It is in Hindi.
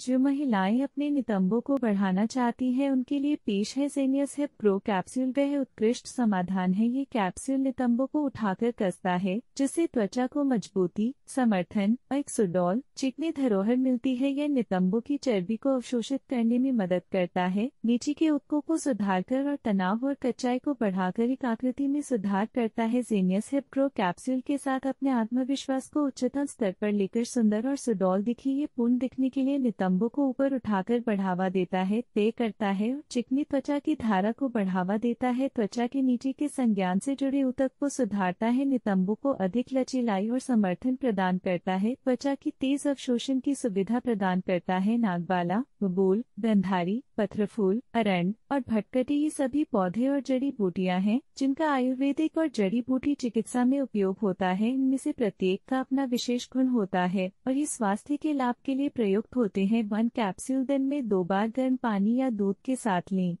जो महिलाएं अपने नितंबों को बढ़ाना चाहती हैं उनके लिए पेश है जेनियस हिप प्रो कैप्सूल वह उत्कृष्ट समाधान है ये कैप्सूल नितंबों को उठाकर कसता है जिससे त्वचा को मजबूती समर्थन और एक सुडोल चिकनी धरोहर मिलती है यह नितंबों की चर्बी को अवशोषित करने में मदद करता है नीचे के उत्कों को सुधार कर और तनाव और कच्चाई को बढ़ाकर एक आकृति में सुधार करता है जेनियस हिप प्रो कैप्सूल के साथ अपने आत्मविश्वास को उच्चतम स्तर पर लेकर सुंदर और सुडोल दिखी ये पूर्ण दिखने के लिए नितंब स्तंभों को ऊपर उठाकर बढ़ावा देता है तय करता है और चिकनी त्वचा की धारा को बढ़ावा देता है त्वचा के नीचे के संज्ञान से जुड़े ऊतक को सुधारता है नितंबों को अधिक लचीलाई और समर्थन प्रदान करता है त्वचा की तेज अवशोषण की सुविधा प्रदान करता है नागबाला बबूल गंधारी पत्रफूल अरण और भटकटी ये सभी पौधे और जड़ी बूटियां हैं जिनका आयुर्वेदिक और जड़ी बूटी चिकित्सा में उपयोग होता है इनमें से प्रत्येक का अपना विशेष गुण होता है और ये स्वास्थ्य के लाभ के लिए प्रयुक्त होते हैं वन कैप्सूल दिन में दो बार गर्म पानी या दूध के साथ लें